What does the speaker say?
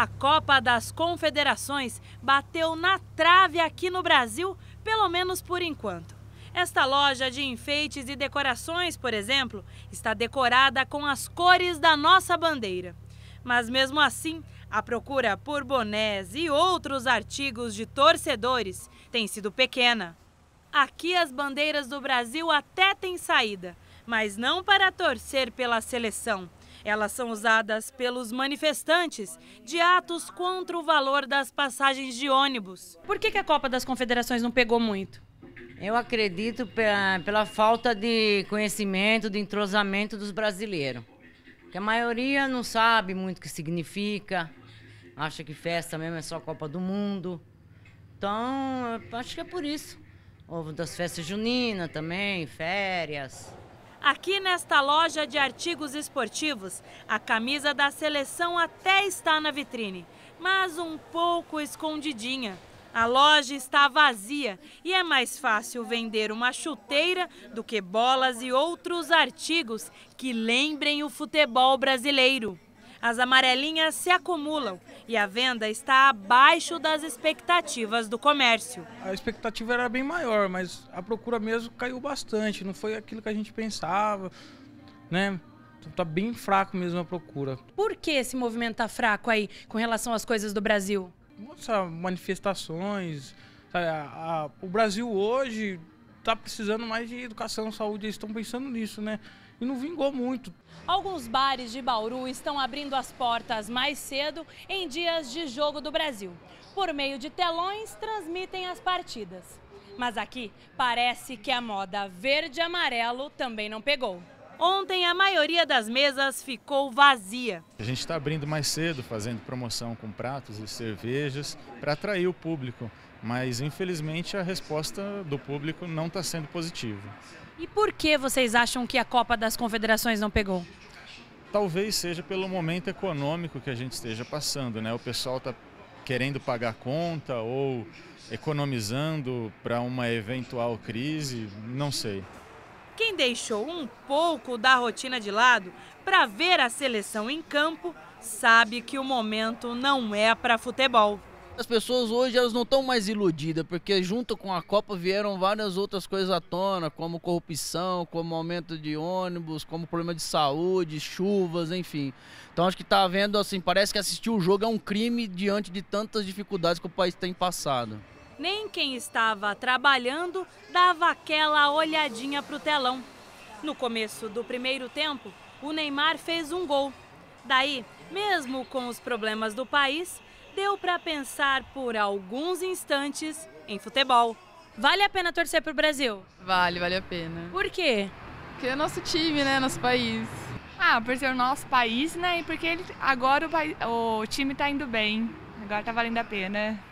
A Copa das Confederações bateu na trave aqui no Brasil, pelo menos por enquanto. Esta loja de enfeites e decorações, por exemplo, está decorada com as cores da nossa bandeira. Mas mesmo assim, a procura por bonés e outros artigos de torcedores tem sido pequena. Aqui as bandeiras do Brasil até têm saída, mas não para torcer pela seleção. Elas são usadas pelos manifestantes de atos contra o valor das passagens de ônibus. Por que, que a Copa das Confederações não pegou muito? Eu acredito pela, pela falta de conhecimento, de entrosamento dos brasileiros. Que a maioria não sabe muito o que significa, acha que festa mesmo é só Copa do Mundo. Então, acho que é por isso. Houve das festas juninas também, férias. Aqui nesta loja de artigos esportivos, a camisa da seleção até está na vitrine, mas um pouco escondidinha. A loja está vazia e é mais fácil vender uma chuteira do que bolas e outros artigos que lembrem o futebol brasileiro. As amarelinhas se acumulam e a venda está abaixo das expectativas do comércio. A expectativa era bem maior, mas a procura mesmo caiu bastante. Não foi aquilo que a gente pensava, né? Tá bem fraco mesmo a procura. Por que esse movimento tá fraco aí com relação às coisas do Brasil? Nossa, manifestações. Sabe, a, a, o Brasil hoje tá precisando mais de educação, saúde, eles estão pensando nisso, né? E não vingou muito. Alguns bares de Bauru estão abrindo as portas mais cedo em dias de jogo do Brasil. Por meio de telões, transmitem as partidas. Mas aqui parece que a moda verde-amarelo também não pegou. Ontem a maioria das mesas ficou vazia. A gente está abrindo mais cedo, fazendo promoção com pratos e cervejas para atrair o público. Mas, infelizmente, a resposta do público não está sendo positiva. E por que vocês acham que a Copa das Confederações não pegou? Talvez seja pelo momento econômico que a gente esteja passando, né? O pessoal está querendo pagar conta ou economizando para uma eventual crise, não sei. Quem deixou um pouco da rotina de lado para ver a seleção em campo sabe que o momento não é para futebol. As pessoas hoje elas não estão mais iludidas, porque junto com a Copa vieram várias outras coisas à tona, como corrupção, como aumento de ônibus, como problema de saúde, chuvas, enfim. Então acho que está havendo assim, parece que assistir o jogo é um crime diante de tantas dificuldades que o país tem passado. Nem quem estava trabalhando dava aquela olhadinha para o telão. No começo do primeiro tempo, o Neymar fez um gol. Daí, mesmo com os problemas do país, deu para pensar por alguns instantes em futebol. Vale a pena torcer pro Brasil? Vale, vale a pena. Por quê? Porque é nosso time, né? Nosso país. Ah, por ser o nosso país, né? E porque ele, agora o, o time tá indo bem. Agora tá valendo a pena.